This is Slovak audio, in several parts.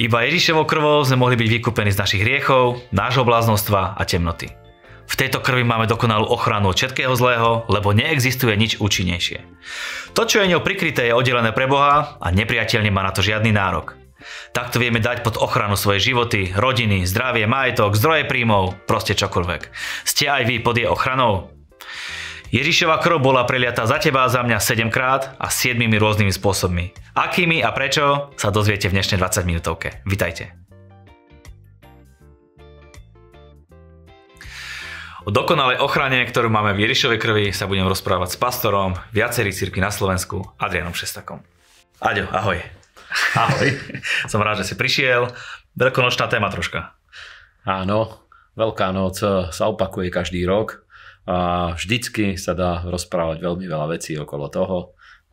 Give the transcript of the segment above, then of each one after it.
Iba Ježišovou krvou sme mohli byť vykúpení z našich hriechov, nášho bláznostva a temnoty. V tejto krvi máme dokonalú ochranu od všetkého zlého, lebo neexistuje nič účinnejšie. To, čo je ňou prikryté, je oddelené pre Boha a nepriateľ nemá na to žiadny nárok. Takto vieme dať pod ochranu svoje životy, rodiny, zdravie, majetok, zdroje príjmov, proste čokoľvek. Ste aj vy pod jej ochranou? Ježišova krv bola preliata za teba a za mňa 7 krát a 7 rôznymi spôsobmi. Akými a prečo sa dozviete v dnešnej 20 minútovke. Vitajte. O dokonalej ochrane, ktorú máme v Ježišovej krvi, sa budem rozprávať s pastorom viacerých cirkví na Slovensku, Adrianom Šestakom. Aďo, ahoj. Ahoj. Som rád, že si prišiel. Veľkonočná téma troška. Áno, Veľká noc e, sa opakuje každý rok a vždycky sa dá rozprávať veľmi veľa vecí okolo toho,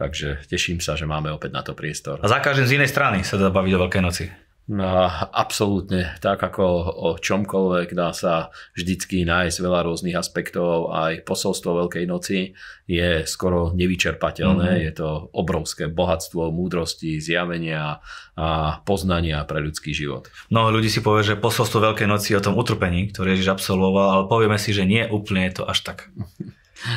takže teším sa, že máme opäť na to priestor. A za každým z inej strany sa dá teda baviť o Veľkej noci. No, absolútne, tak ako o čomkoľvek dá sa vždycky nájsť veľa rôznych aspektov, aj posolstvo Veľkej noci je skoro nevyčerpateľné, mm-hmm. je to obrovské bohatstvo múdrosti, zjavenia a poznania pre ľudský život. No, ľudí si povie, že posolstvo Veľkej noci je o tom utrpení, ktoré Ježiš absolvoval, ale povieme si, že nie úplne je to až tak.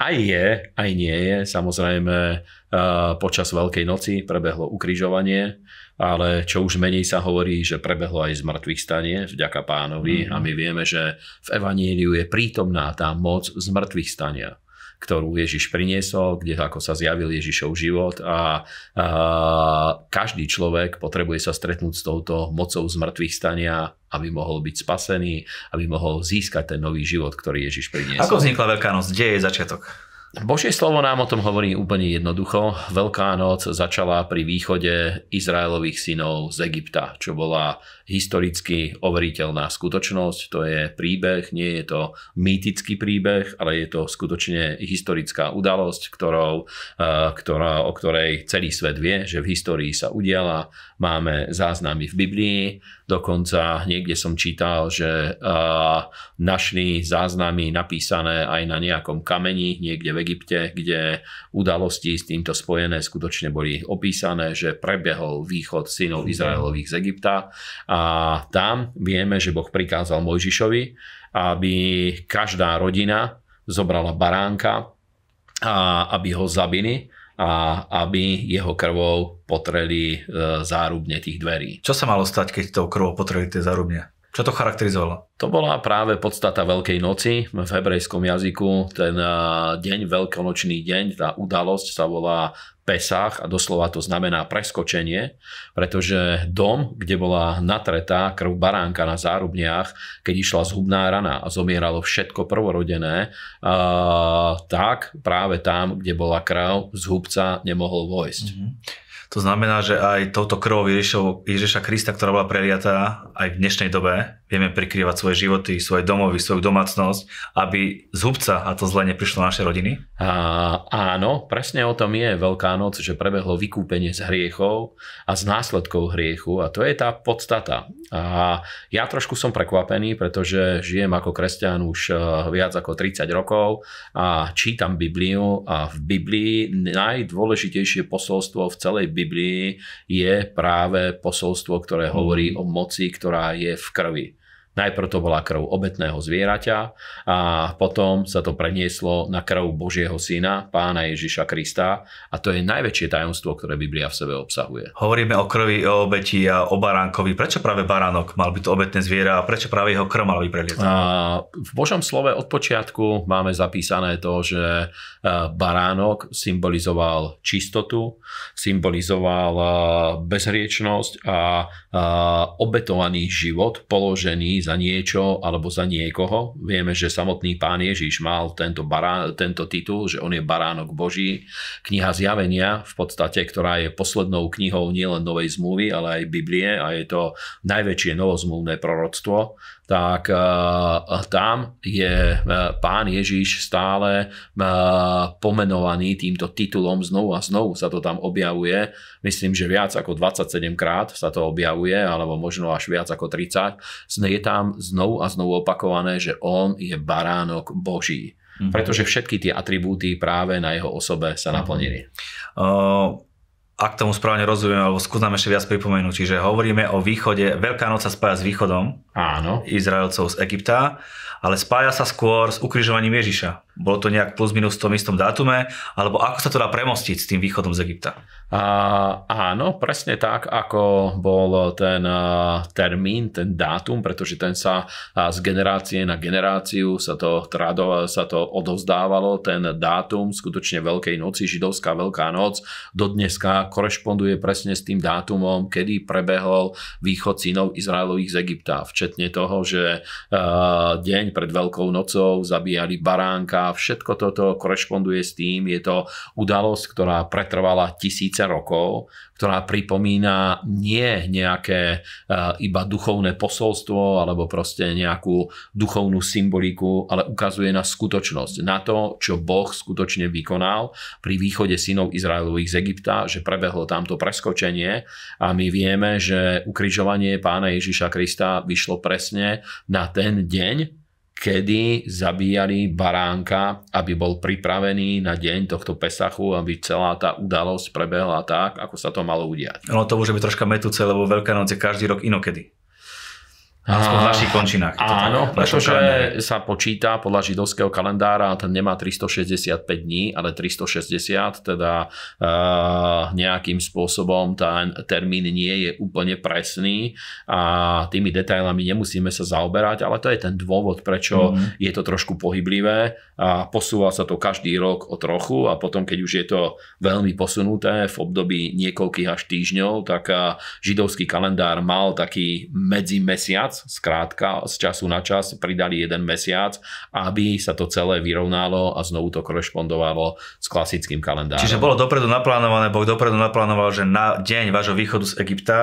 Aj je, aj nie je. Samozrejme, eh, počas Veľkej noci prebehlo ukrižovanie, ale čo už menej sa hovorí, že prebehlo aj mŕtvych stanie vďaka pánovi mm-hmm. a my vieme, že v Evaníliu je prítomná tá moc mŕtvych stania ktorú Ježiš priniesol, kde ako sa zjavil Ježišov život a, a každý človek potrebuje sa stretnúť s touto mocou mŕtvych stania, aby mohol byť spasený, aby mohol získať ten nový život, ktorý Ježiš priniesol. Ako vznikla Veľká noc? Kde je začiatok? Božie slovo nám o tom hovorí úplne jednoducho. Veľká noc začala pri východe Izraelových synov z Egypta, čo bola historicky overiteľná skutočnosť, to je príbeh, nie je to mýtický príbeh, ale je to skutočne historická udalosť, ktorou, eh, ktorá, o ktorej celý svet vie, že v histórii sa udiala. Máme záznamy v Biblii, dokonca niekde som čítal, že eh, našli záznamy napísané aj na nejakom kameni niekde v Egypte, kde udalosti s týmto spojené skutočne boli opísané, že prebehol východ synov mhm. Izraelových z Egypta a tam vieme, že Boh prikázal Mojžišovi, aby každá rodina zobrala baránka a aby ho zabili a aby jeho krvou potreli e, zárubne tých dverí. Čo sa malo stať, keď tou krvou potreli tie zárubne? Čo to charakterizovalo? To bola práve podstata Veľkej noci v hebrejskom jazyku. Ten deň, veľkonočný deň, tá udalosť sa volá Pesach a doslova to znamená preskočenie, pretože dom, kde bola natretá krv baránka na zárubniach, keď išla zhubná rana a zomieralo všetko prvorodené, tak práve tam, kde bola krv, zhubca nemohol vojsť. Mm-hmm. To znamená, že aj touto krvou Ježiša Krista, ktorá bola preliatá aj v dnešnej dobe, vieme prikrývať svoje životy, svoje domovy, svoju domácnosť, aby z hubca a to zle neprišlo naše rodiny? A, áno, presne o tom je Veľká noc, že prebehlo vykúpenie z hriechov a z následkov hriechu a to je tá podstata. A ja trošku som prekvapený, pretože žijem ako kresťan už e, viac ako 30 rokov a čítam Bibliu a v Biblii najdôležitejšie posolstvo v celej Biblii je práve posolstvo, ktoré hovorí mhm. o moci, ktorá je v krvi. Najprv to bola krv obetného zvieraťa a potom sa to prenieslo na krv Božieho syna, pána Ježiša Krista a to je najväčšie tajomstvo, ktoré Biblia v sebe obsahuje. Hovoríme o krvi, o obeti a o baránkovi. Prečo práve baránok mal byť obetné zviera a prečo práve jeho krv mal byť V Božom slove od počiatku máme zapísané to, že e, baránok symbolizoval čistotu, symbolizoval e, bezriečnosť a e, obetovaný život položený za niečo alebo za niekoho. Vieme, že samotný pán Ježiš mal tento, bará, tento titul, že on je baránok Boží. Kniha Zjavenia v podstate, ktorá je poslednou knihou nielen Novej zmluvy, ale aj Biblie a je to najväčšie novozmluvné proroctvo tak eh, tam je eh, pán Ježiš stále eh, pomenovaný týmto titulom znovu a znovu sa to tam objavuje. Myslím, že viac ako 27 krát sa to objavuje, alebo možno až viac ako 30. Je tam znovu a znovu opakované, že on je baránok Boží. Mm-hmm. Pretože všetky tie atribúty práve na jeho osobe sa naplnili. Uh, ak tomu správne rozumiem, alebo skúsim ešte viac pripomenúť, čiže hovoríme o východe, Veľká noc sa spája s východom Áno. Izraelcov z Egypta, ale spája sa skôr s ukrižovaním Ježiša. Bolo to nejak plus minus v tom istom dátume? Alebo ako sa to dá premostiť s tým východom z Egypta? A, áno, presne tak, ako bol ten a, termín, ten dátum, pretože ten sa a, z generácie na generáciu sa to, trado, sa to odovzdávalo, ten dátum skutočne Veľkej noci, židovská Veľká noc, do dneska korešponduje presne s tým dátumom, kedy prebehol východ synov Izraelových z Egypta, včetne toho, že a, deň pred Veľkou nocou zabíjali baránka, a všetko toto korešponduje s tým, je to udalosť, ktorá pretrvala tisíce rokov, ktorá pripomína nie nejaké e, iba duchovné posolstvo alebo proste nejakú duchovnú symboliku, ale ukazuje na skutočnosť, na to, čo Boh skutočne vykonal pri východe synov Izraelových z Egypta, že prebehlo tamto preskočenie a my vieme, že ukrižovanie pána Ježiša Krista vyšlo presne na ten deň, kedy zabíjali baránka, aby bol pripravený na deň tohto Pesachu, aby celá tá udalosť prebehla tak, ako sa to malo udiať. No to môže byť troška metúce, lebo Veľká noc je každý rok inokedy. Aspoň v našich končinách. Áno, pretože sa počíta podľa židovského kalendára, ten nemá 365 dní, ale 360, teda uh, nejakým spôsobom ten termín nie je úplne presný a tými detailami nemusíme sa zaoberať, ale to je ten dôvod, prečo mm. je to trošku pohyblivé a posúva sa to každý rok o trochu a potom, keď už je to veľmi posunuté v období niekoľkých až týždňov, tak e, židovský kalendár mal taký medzimesiac, Zkrátka, z času na čas pridali jeden mesiac, aby sa to celé vyrovnalo a znovu to korešpondovalo s klasickým kalendárom. Čiže bolo dopredu naplánované, Boh dopredu naplánoval, že na deň vášho východu z Egypta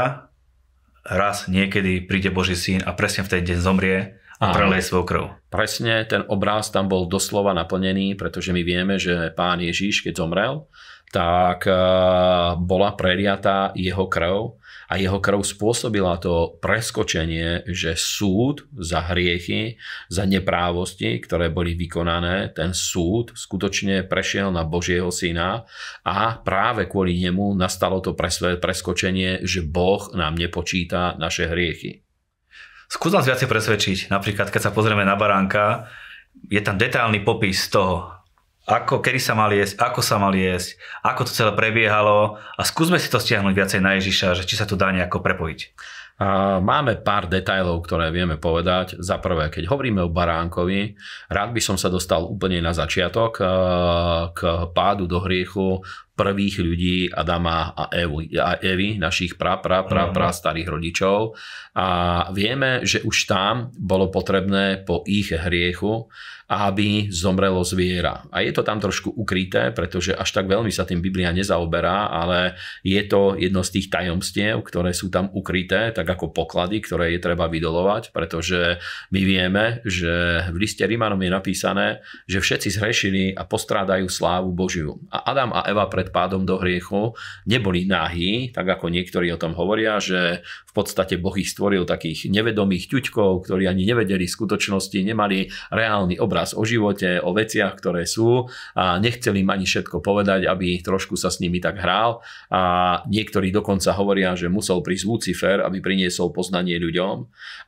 raz niekedy príde Boží syn a presne v ten deň zomrie a prelej svoju krv. Presne, ten obraz tam bol doslova naplnený, pretože my vieme, že pán Ježíš, keď zomrel, tak eh, bola preliatá jeho krv a jeho krv spôsobila to preskočenie, že súd za hriechy, za neprávosti, ktoré boli vykonané, ten súd skutočne prešiel na Božieho syna a práve kvôli nemu nastalo to preskočenie, že Boh nám nepočíta naše hriechy. Skús nás viacej presvedčiť. Napríklad, keď sa pozrieme na baránka, je tam detálny popis toho, ako, kedy sa mal jesť, ako sa mal jesť, ako to celé prebiehalo a skúsme si to stiahnuť viacej na Ježiša, že či sa to dá nejako prepojiť. Máme pár detajlov, ktoré vieme povedať. Za prvé, keď hovoríme o baránkovi, rád by som sa dostal úplne na začiatok e, k pádu do hriechu prvých ľudí Adama a Evy, a Evy našich pra, pra, pra, mhm. pra starých rodičov. A vieme, že už tam bolo potrebné po ich hriechu aby zomrelo zviera. A je to tam trošku ukryté, pretože až tak veľmi sa tým Biblia nezaoberá, ale je to jedno z tých tajomstiev, ktoré sú tam ukryté, tak ako poklady, ktoré je treba vydolovať, pretože my vieme, že v liste Rimanom je napísané, že všetci zhrešili a postrádajú slávu Božiu. A Adam a Eva pred pádom do hriechu neboli náhy, tak ako niektorí o tom hovoria, že v podstate Boh ich stvoril takých nevedomých ťuďkov, ktorí ani nevedeli v skutočnosti, nemali reálny obraz nás o živote, o veciach, ktoré sú a nechcel im ani všetko povedať, aby trošku sa s nimi tak hral a niektorí dokonca hovoria, že musel prísť Lucifer, aby priniesol poznanie ľuďom,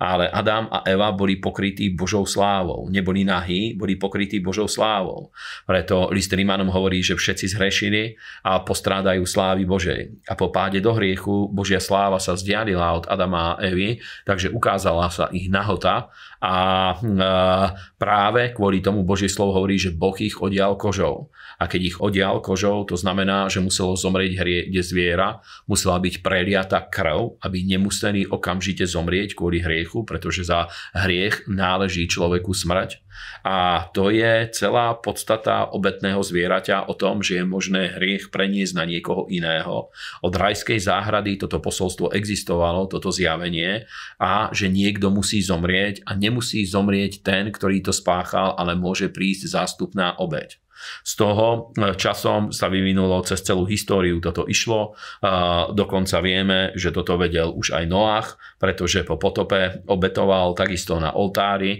ale Adam a Eva boli pokrytí Božou slávou, neboli nahí, boli pokrytí Božou slávou. Preto list Rímanom hovorí, že všetci zhrešili a postrádajú slávy Božej. A po páde do hriechu Božia sláva sa vzdialila od Adama a Evy, takže ukázala sa ich nahota Hm, a práve kvôli tomu Božie slovo hovorí, že Boh ich odial kožou. A keď ich odial kožou, to znamená, že muselo zomrieť hriede zviera, musela byť preliata krv, aby nemuseli okamžite zomrieť kvôli hriechu, pretože za hriech náleží človeku smrť. A to je celá podstata obetného zvieraťa o tom, že je možné hriech preniesť na niekoho iného. Od rajskej záhrady toto posolstvo existovalo, toto zjavenie a že niekto musí zomrieť a nemusí nemusí zomrieť ten, ktorý to spáchal, ale môže prísť zástupná obeď. Z toho e, časom sa vyvinulo cez celú históriu, toto išlo. E, dokonca vieme, že toto vedel už aj Noach, pretože po potope obetoval takisto na oltári e,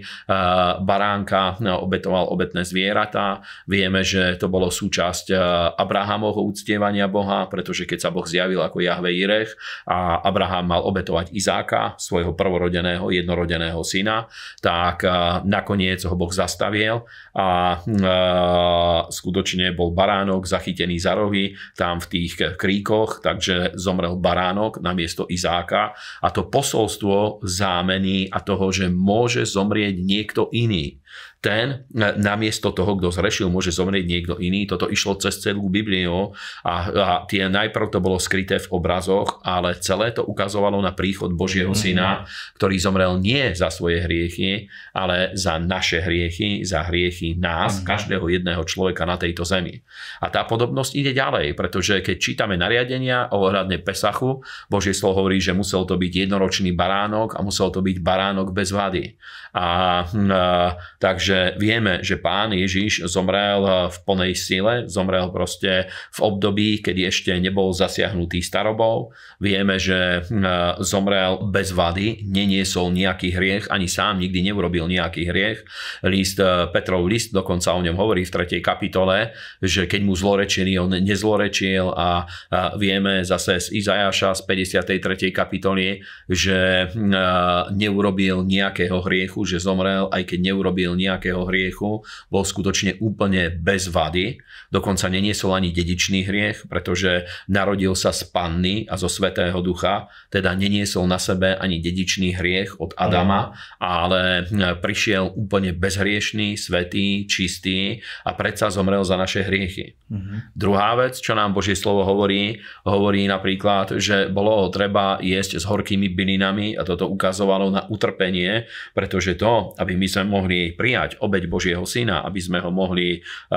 baránka, obetoval obetné zvieratá. Vieme, že to bolo súčasť Abrahamovho uctievania Boha, pretože keď sa Boh zjavil ako Jahve Irech a Abraham mal obetovať Izáka, svojho prvorodeného, jednorodeného syna, tak nakoniec ho Boh zastavil a skutočne bol baránok zachytený za rohy tam v tých kríkoch, takže zomrel baránok na miesto Izáka a to posolstvo zámeny a toho, že môže zomrieť niekto iný ten namiesto toho, kto zrešil, môže zomrieť niekto iný. Toto išlo cez celú Bibliu a, a tie najprv to bolo skryté v obrazoch, ale celé to ukazovalo na príchod Božieho mhm. Syna, ktorý zomrel nie za svoje hriechy, ale za naše hriechy, za hriechy nás, mhm. každého jedného človeka na tejto zemi. A tá podobnosť ide ďalej, pretože keď čítame nariadenia ohľadne Pesachu, Božie slovo hovorí, že musel to byť jednoročný baránok a musel to byť baránok bez vady. A, hm, a Takže vieme, že pán Ježiš zomrel eh, v plnej sile, zomrel proste v období, kedy ešte nebol zasiahnutý starobou. Vieme, že hm, eh, zomrel bez vady, neniesol nejaký hriech, ani sám nikdy neurobil nejaký hriech. List, eh, Petrov list dokonca o ňom hovorí v 3. kapitole, že keď mu zlorečili, on nezlorečil a vieme zase z Izajaša z 53. kapitoly, že hm, neurobil nejakého hriechu, že zomrel, aj keď neurobil nenaranil nejakého hriechu, bol skutočne úplne bez vady, dokonca neniesol ani dedičný hriech, pretože narodil sa z panny a zo Svetého Ducha, teda neniesol na sebe ani dedičný hriech od Adama, ale hm, prišiel úplne bezhriešný, svetý, čistý a predsa zomrel za naše hriechy. Uh-huh. Druhá vec, čo nám Božie slovo hovorí, hovorí napríklad, že bolo treba jesť s horkými bylinami a toto ukazovalo na utrpenie, pretože to, aby my sme mohli prijať obeď Božieho Syna, aby sme ho mohli eh,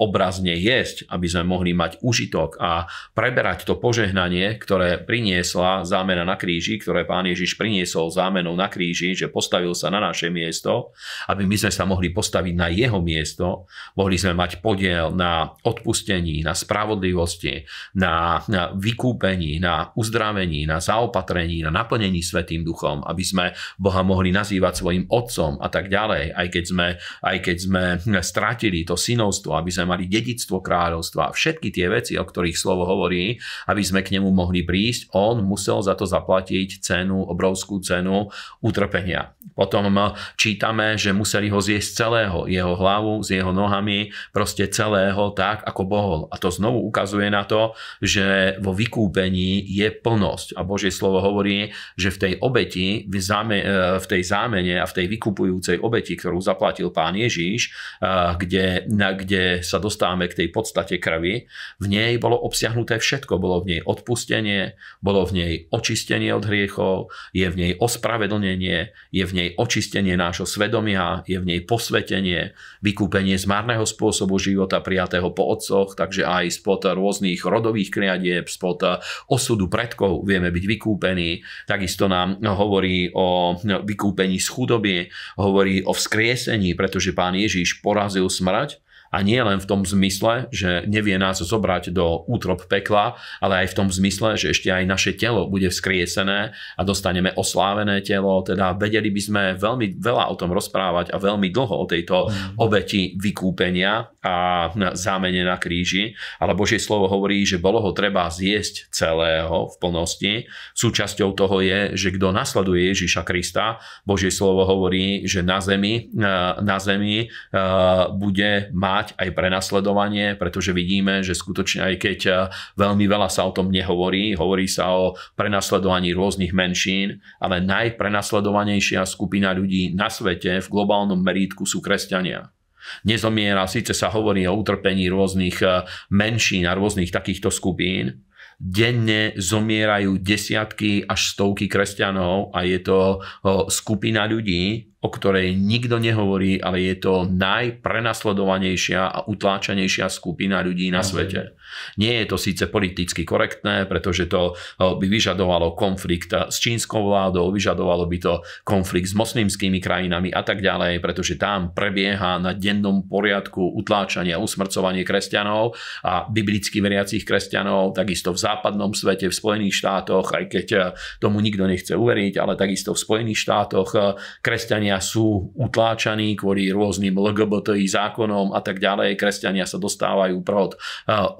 obrazne jesť, aby sme mohli mať užitok a preberať to požehnanie, ktoré priniesla zámena na kríži, ktoré pán Ježiš priniesol zámenou na kríži, že postavil sa na naše miesto, aby my sme sa mohli postaviť na jeho miesto, mohli sme mať podiel na odpustení, na spravodlivosti, na, na vykúpení, na uzdravení, na zaopatrení, na naplnení Svetým duchom, aby sme Boha mohli nazývať svojim otcom a tak ďalej ďalej, aj keď sme, aj keď sme hm, stratili to synovstvo, aby sme mali dedictvo kráľovstva, a všetky tie veci, o ktorých slovo hovorí, aby sme k nemu mohli prísť, on musel za to zaplatiť cenu, obrovskú cenu utrpenia. Potom hm, čítame, že museli ho zjesť celého, jeho hlavu s jeho nohami, proste celého tak, ako bohol. A to znovu ukazuje na to, že vo vykúpení je plnosť. A Božie slovo hovorí, že v tej obeti, v, záme, e, v tej zámene a v tej vykupujúcej obeti obeti, ktorú zaplatil pán Ježíš, eh, kde, kde sa dostávame k tej podstate krvi, v nej bolo obsiahnuté všetko. Bolo v nej odpustenie, bolo v nej očistenie od hriechov, je v nej ospravedlnenie, je v nej očistenie nášho svedomia, je v nej posvetenie, vykúpenie z márneho spôsobu života prijatého po otcoch, takže aj spod rôznych rodových kriadieb, spod osudu predkov vieme byť vykúpení. Takisto nám hovorí o vykúpení z chudoby, hovorí o vzkriesení, pretože pán Ježiš porazil smrť a nie len v tom zmysle, že nevie nás zobrať do útrop pekla, ale aj v tom zmysle, že ešte aj naše telo bude vzkriesené a dostaneme oslávené telo. Teda vedeli by sme veľmi veľa o tom rozprávať a veľmi dlho o tejto mhm. obeti vykúpenia a zámene na kríži. Ale Božie slovo hovorí, že bolo ho treba zjesť celého v plnosti. Súčasťou toho je, že kto nasleduje Ježíša Krista, Božie slovo hovorí, že na zemi, na zemi eh, bude mať mať aj prenasledovanie, pretože vidíme, že skutočne aj keď eh, veľmi veľa sa o tom nehovorí, hovorí sa o prenasledovaní rôznych menšín, ale najprenasledovanejšia skupina ľudí na svete v globálnom merítku sú kresťania nezomiera. Síce sa hovorí o utrpení rôznych eh, menšín a rôznych takýchto skupín. Denne zomierajú desiatky až stovky kresťanov a je to eh, skupina ľudí, o ktorej nikto nehovorí, ale je to najprenasledovanejšia a utláčanejšia skupina ľudí na svete. Nie je to síce politicky korektné, pretože to eh, by vyžadovalo konflikt eh, s čínskou vládou, vyžadovalo by to konflikt s moslimskými krajinami a tak ďalej, pretože tam prebieha na dennom poriadku utláčanie a usmrcovanie kresťanov a biblicky veriacich kresťanov, takisto v západnom svete, v Spojených štátoch, aj keď eh, tomu nikto nechce uveriť, ale takisto v Spojených štátoch kresťania kresťania sú utláčaní kvôli rôznym LGBTI zákonom a tak ďalej. Kresťania sa dostávajú prvod e,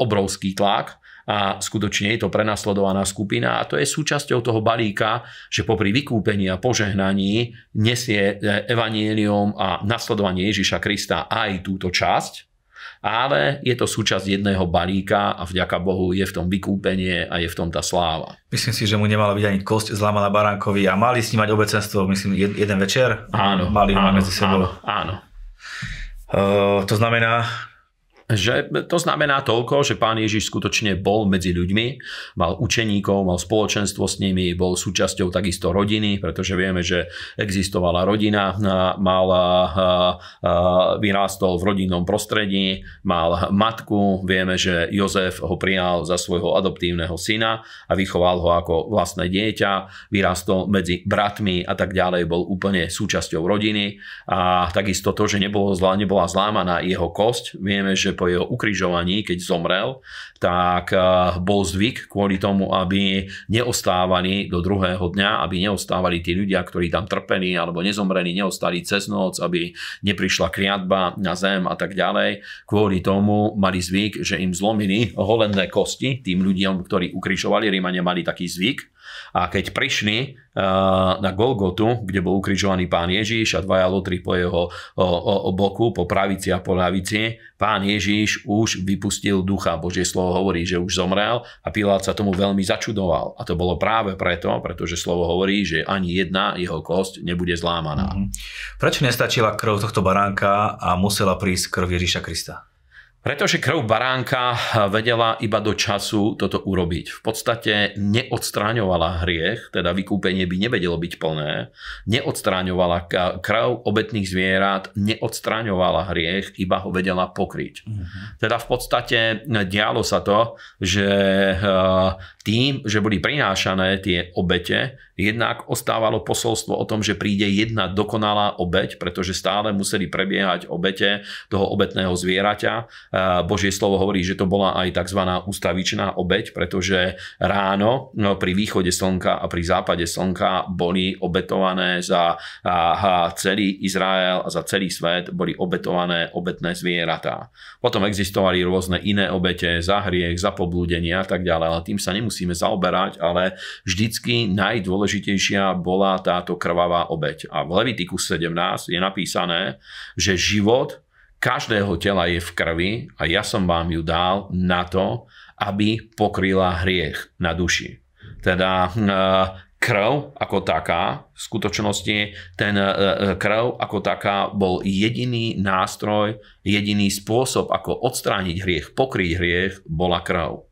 obrovský tlak a skutočne je to prenasledovaná skupina a to je súčasťou toho balíka, že popri vykúpení a požehnaní nesie e, evanielium a nasledovanie Ježiša Krista aj túto časť, ale je to súčasť jedného balíka a vďaka Bohu je v tom vykúpenie a je v tom tá sláva. Myslím si, že mu nemala byť ani kosť zlámaná baránkovi a mali snímať obecenstvo, myslím, jeden večer. Áno, mali áno, medzi sebou. áno, áno. Uh, to znamená, že to znamená toľko, že pán Ježiš skutočne bol medzi ľuďmi, mal učeníkov, mal spoločenstvo s nimi, bol súčasťou takisto rodiny, pretože vieme, že existovala rodina, mal, vyrástol v rodinnom prostredí, mal matku, vieme, že Jozef ho prijal za svojho adoptívneho syna a vychoval ho ako vlastné dieťa, vyrástol medzi bratmi a tak ďalej, bol úplne súčasťou rodiny a takisto to, že nebolo zlá, nebola zlámaná jeho kosť, vieme, že po jeho ukrižovaní, keď zomrel, tak eh, bol zvyk kvôli tomu, aby neostávali do druhého dňa, aby neostávali tí ľudia, ktorí tam trpení alebo nezomreli, neostali cez noc, aby neprišla kriadba na zem a tak ďalej. Kvôli tomu mali zvyk, že im zlomili holenné kosti tým ľuďom, ktorí ukrižovali. Rímania mali taký zvyk, a keď prišli eh, na Golgotu, kde bol ukrižovaný pán Ježiš a dvaja lotry po jeho o, o, o boku, po pravici a po lavici, pán Ježiš už vypustil ducha. Božie slovo hovorí, že už zomrel a Pilát sa tomu veľmi začudoval. A to bolo práve preto, pretože slovo hovorí, že ani jedna jeho kosť nebude zlámaná. Mhm. Prečo nestačila krv tohto baránka a musela prísť krv Ježiša Krista? Pretože krv baránka vedela iba do času toto urobiť. V podstate neodstráňovala hriech, teda vykúpenie by nevedelo byť plné. Neodstráňovala krv obetných zvierat, neodstráňovala hriech, iba ho vedela pokryť. Uh-huh. Teda v podstate dialo sa to, že eh, tým, že boli prinášané tie obete, jednak ostávalo posolstvo o tom, že príde jedna dokonalá obeť, pretože stále museli prebiehať obete toho obetného zvieraťa Eh, Božie slovo hovorí, že to bola aj tzv. ustavičná obeď, pretože ráno no, pri východe slnka a pri západe slnka boli obetované za celý Izrael a za celý svet boli obetované obetné zvieratá. Potom existovali rôzne iné obete za hriech, za poblúdenie a tak ďalej, ale tým sa nemusíme zaoberať, ale vždycky najdôležitejšia bola táto krvavá obeť. A v Levitiku 17 je napísané, že život každého tela je v krvi a ja som vám ju dal na to, aby pokryla hriech na duši. Teda hm, e, krv ako taká, v skutočnosti ten e, e, krv ako taká bol jediný nástroj, jediný spôsob, ako odstrániť hriech, pokryť hriech, bola krv.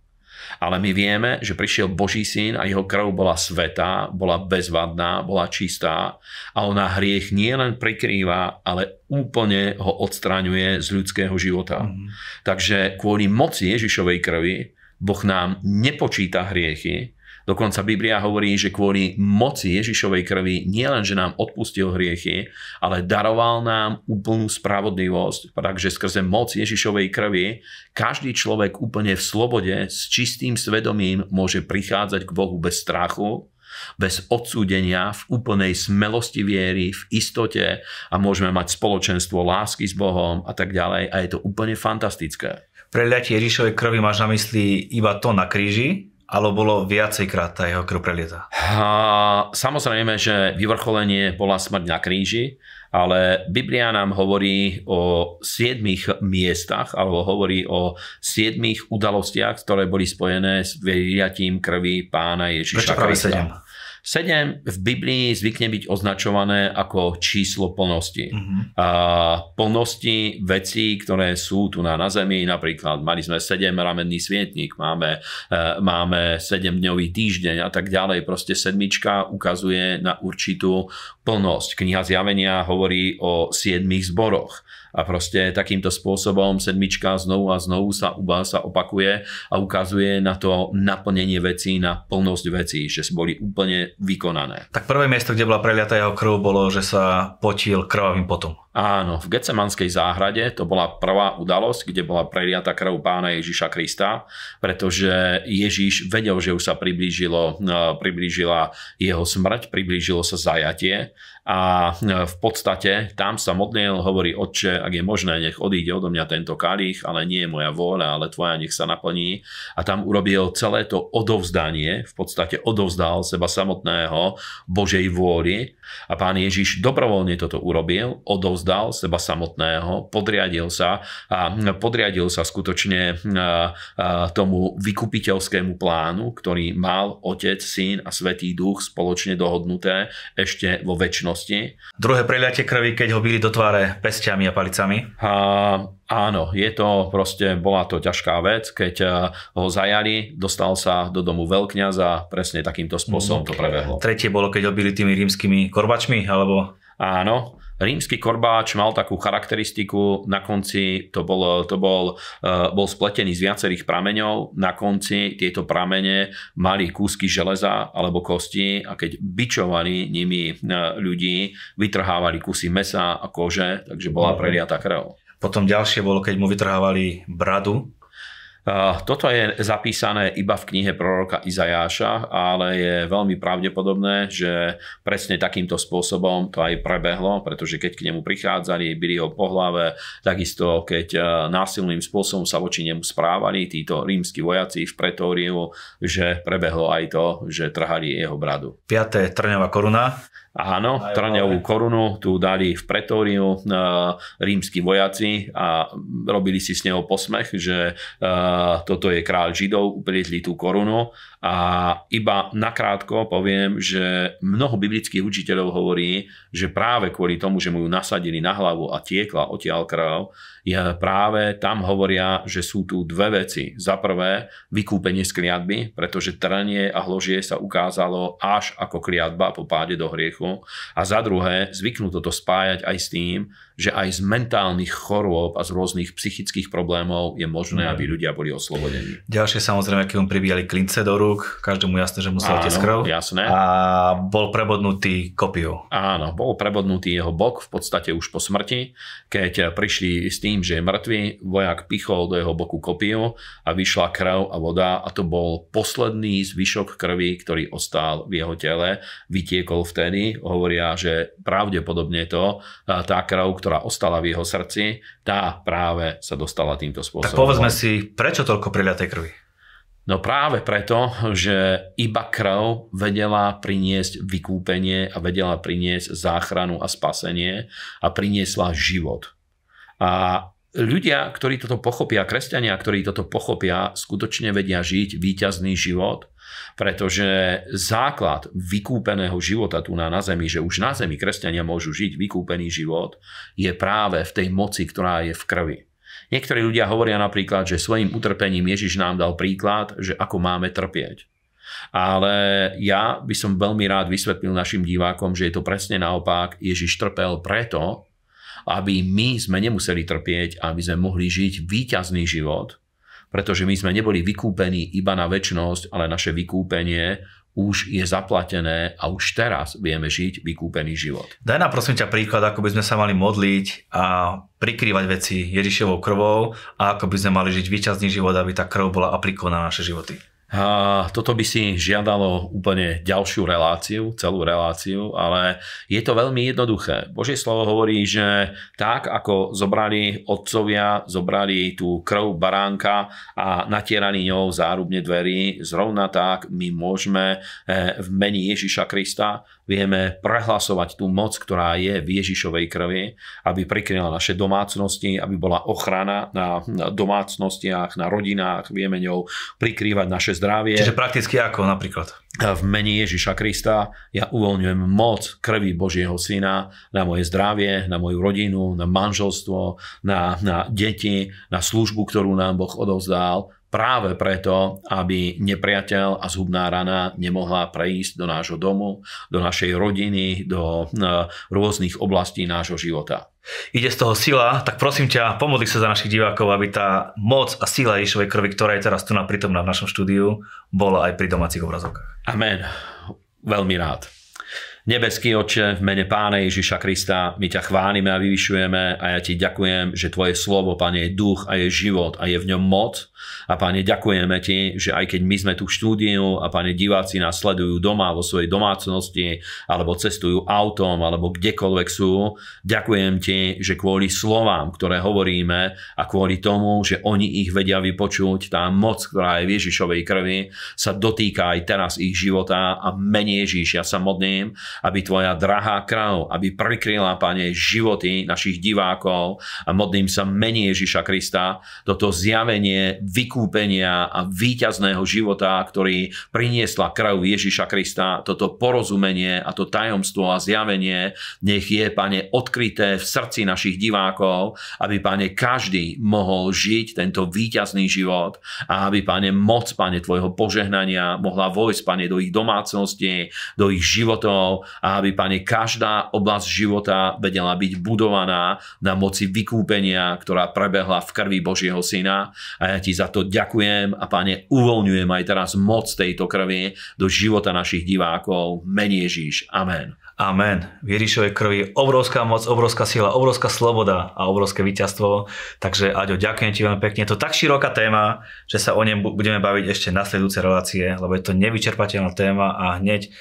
Ale my vieme, že prišiel Boží syn a jeho krv bola svetá, bola bezvadná, bola čistá a ona hriech nielen prikrýva, ale úplne ho odstraňuje z ľudského života. Mm. Takže kvôli moci Ježišovej krvi Boh nám nepočíta hriechy, Dokonca Biblia hovorí, že kvôli moci Ježišovej krvi nielenže nám odpustil hriechy, ale daroval nám úplnú spravodlivosť, takže skrze moc Ježišovej krvi každý človek úplne v slobode s čistým svedomím môže prichádzať k Bohu bez strachu, bez odsúdenia, v úplnej smelosti viery, v istote a môžeme mať spoločenstvo lásky s Bohom a tak ďalej a je to úplne fantastické. Preliatie Ježišovej krvi máš na mysli iba to na kríži, alebo bolo viacejkrát tá jeho krv prelieta? A, samozrejme, že vyvrcholenie bola smrť na kríži, ale Biblia nám hovorí o siedmých miestach, alebo hovorí o siedmých udalostiach, ktoré boli spojené s vyliatím krvi pána Ježiša Prečo Krista. Práve 7 v Biblii zvykne byť označované ako číslo plnosti. Uh-huh. A plnosti vecí, ktoré sú tu na, na Zemi, napríklad mali sme 7 ramenný svietník, máme, e, máme 7-dňový týždeň a tak ďalej. Proste sedmička ukazuje na určitú plnosť. Kniha zjavenia hovorí o siedmých zboroch. A proste takýmto spôsobom sedmička znovu a znovu sa uba, sa opakuje a ukazuje na to naplnenie vecí, na plnosť vecí, že si boli úplne vykonané. Tak prvé miesto, kde bola preliata jeho krv, bolo, že sa potil krvavým potom. Áno, v Gecemanskej záhrade to bola prvá udalosť, kde bola preliata krv pána Ježiša Krista, pretože Ježiš vedel, že už sa priblížilo, e, priblížila jeho smrť, priblížilo sa zajatie a e, v podstate tam sa modlil, hovorí otče, ak je možné, nech odíde odo mňa tento kalich, ale nie je moja vôľa, ale tvoja nech sa naplní. A tam urobil celé to odovzdanie, v podstate odovzdal seba samotného Božej vôli a pán Ježiš dobrovoľne toto urobil, odovzdal odovzdal seba samotného, podriadil sa a podriadil sa skutočne e, e, tomu vykupiteľskému plánu, ktorý mal Otec, Syn a Svetý Duch spoločne dohodnuté ešte vo väčšnosti. Druhé preliatie krvi, keď ho bili do tváre pestiami a palicami. A, áno, je to proste, bola to ťažká vec, keď e, ho zajali, dostal sa do domu veľkňaza, presne takýmto spôsobom mm. to prebehlo. Tretie bolo, keď ho tými rímskymi korbačmi, alebo... Áno, Rímsky korbáč mal takú charakteristiku, na konci to, bol, to bol, e, bol spletený z viacerých prameňov, na konci tieto pramene mali kúsky železa alebo kosti a keď bičovali nimi e, ľudí, vytrhávali kusy mesa a kože, takže bola preliata krv. Potom ďalšie bolo, keď mu vytrhávali bradu toto je zapísané iba v knihe proroka Izajáša, ale je veľmi pravdepodobné, že presne takýmto spôsobom to aj prebehlo, pretože keď k nemu prichádzali, byli ho po hlave, takisto keď e, násilným spôsobom sa voči nemu správali títo rímsky vojaci v pretóriu, že prebehlo aj to, že trhali jeho bradu. 5. Trňová koruna. Áno, trňovú korunu tu dali v pretóriu eh, rímsky vojaci a robili si z neho posmech, že eh, toto je král Židov, upriedli tú korunu a iba nakrátko poviem, že mnoho biblických učiteľov hovorí, že práve kvôli tomu, že mu ju nasadili na hlavu a tiekla odtiaľ král je práve tam hovoria, že sú tu dve veci. Za prvé, vykúpenie z kliatby, pretože trnie a hložie sa ukázalo až ako kliatba po páde do hriechu. A za druhé, zvyknú toto spájať aj s tým, že aj z mentálnych chorôb a z rôznych psychických problémov je možné, mhm. aby ľudia boli oslobodení. Ďalšie samozrejme, keď mu pribíjali klince do rúk, každému jasné, že musel tiež krv. Jasné. A bol prebodnutý kopiou. Áno, bol prebodnutý jeho bok v podstate už po smrti, keď prišli s tým, tým, že je mŕtvý, vojak pichol do jeho boku kopiu a vyšla krv a voda a to bol posledný zvyšok krvi, ktorý ostál v jeho tele, vytiekol vtedy. Hovoria, že pravdepodobne to, e, tá krv, ktorá ostala v jeho srdci, tá práve sa dostala týmto spôsobom. Tak povedzme si, prečo toľko priliatej krvi? No práve preto, že iba krv vedela priniesť vykúpenie a vedela priniesť záchranu a spasenie a priniesla život. A ľudia, ktorí toto pochopia, kresťania, ktorí toto pochopia, skutočne vedia žiť víťazný život, pretože základ vykúpeného života tu na, na Zemi, že už na Zemi kresťania môžu žiť vykúpený život, je práve v tej moci, ktorá je v krvi. Niektorí ľudia hovoria napríklad, že svojim utrpením Ježiš nám dal príklad, že ako máme trpieť. Ale ja by som veľmi rád vysvetlil našim divákom, že je to presne naopak. Ježiš trpel preto, aby my sme nemuseli trpieť, aby sme mohli žiť výťazný život, pretože my sme neboli vykúpení iba na väčnosť, ale naše vykúpenie už je zaplatené a už teraz vieme žiť vykúpený život. Daj nám prosím ťa príklad, ako by sme sa mali modliť a prikrývať veci Ježišovou krvou a ako by sme mali žiť výťazný život, aby tá krv bola aplikovaná na naše životy. A toto by si žiadalo úplne ďalšiu reláciu, celú reláciu, ale je to veľmi jednoduché. Božie slovo hovorí, že tak ako zobrali otcovia, zobrali tú krv baránka a natierali ňou zárubne dverí, zrovna tak my môžeme e, v mene Ježiša Krista vieme prehlasovať tú moc, ktorá je v Ježišovej krvi, aby prikryla naše domácnosti, aby bola ochrana na domácnostiach, na rodinách, vieme ňou prikrývať naše zdravie. Čiže prakticky ako napríklad? V mene Ježiša Krista ja uvoľňujem moc krvi Božieho Syna na moje zdravie, na moju rodinu, na manželstvo, na, na deti, na službu, ktorú nám Boh odovzdal, práve preto, aby nepriateľ a zhubná rana nemohla prejsť do nášho domu, do našej rodiny, do rôznych oblastí nášho života ide z toho sila, tak prosím ťa, pomodli sa za našich divákov, aby tá moc a sila Ježišovej krvi, ktorá je teraz tu na prítomná v našom štúdiu, bola aj pri domácich obrazovkách. Amen. Veľmi rád. Nebeský Oče, v mene Pána Ježiša Krista, my ťa chválime a vyvyšujeme a ja ti ďakujem, že tvoje slovo, Pane, je duch a je život a je v ňom moc a páne, ďakujeme ti, že aj keď my sme tu v štúdiu a páne diváci nás sledujú doma vo svojej domácnosti alebo cestujú autom alebo kdekoľvek sú, ďakujem ti, že kvôli slovám, ktoré hovoríme a kvôli tomu, že oni ich vedia vypočuť, tá moc, ktorá je v Ježišovej krvi, sa dotýka aj teraz ich života a mene Ježiš, ja sa modlím, aby tvoja drahá kráľ, aby prikryla, páne, životy našich divákov a modlím sa mene Ježiša Krista, toto zjavenie vykúpenia a víťazného života, ktorý priniesla krv Ježiša Krista, toto porozumenie a to tajomstvo a zjavenie, nech je, pane, odkryté v srdci našich divákov, aby, pane, každý mohol žiť tento víťazný život a aby, pane, moc, pane, tvojho požehnania mohla vojsť, pane, do ich domácnosti, do ich životov a aby, pane, každá oblasť života vedela byť budovaná na moci vykúpenia, ktorá prebehla v krvi Božieho Syna. A ja ti za za to ďakujem a páne uvoľňujem aj teraz moc tejto krvi do života našich divákov. Menej Ježíš. Amen. Amen. V Ježišovej krvi obrovská moc, obrovská sila, obrovská sloboda a obrovské víťazstvo. Takže Aďo, ďakujem ti veľmi pekne. Je to tak široká téma, že sa o nej budeme baviť ešte nasledujúce relácie, lebo je to nevyčerpateľná téma a hneď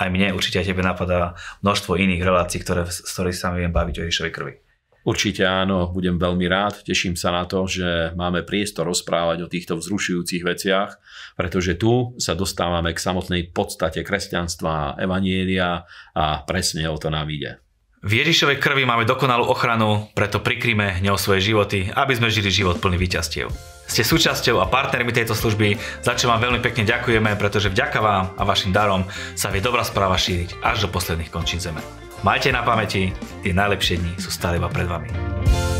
aj mne určite aj tebe napadá množstvo iných relácií, ktoré, ktorých sa viem baviť o Ježišovej krvi. Určite áno, budem veľmi rád. Teším sa na to, že máme priestor rozprávať o týchto vzrušujúcich veciach, pretože tu sa dostávame k samotnej podstate kresťanstva, a evanielia a presne o to nám ide. V Ježišovej krvi máme dokonalú ochranu, preto prikryme ňou svoje životy, aby sme žili život plný víťazstiev. Ste súčasťou a partnermi tejto služby, za čo vám veľmi pekne ďakujeme, pretože vďaka vám a vašim darom sa vie dobrá správa šíriť až do posledných končín zeme. Majte na pamäti, tie najlepšie dni sú stále iba pred vami.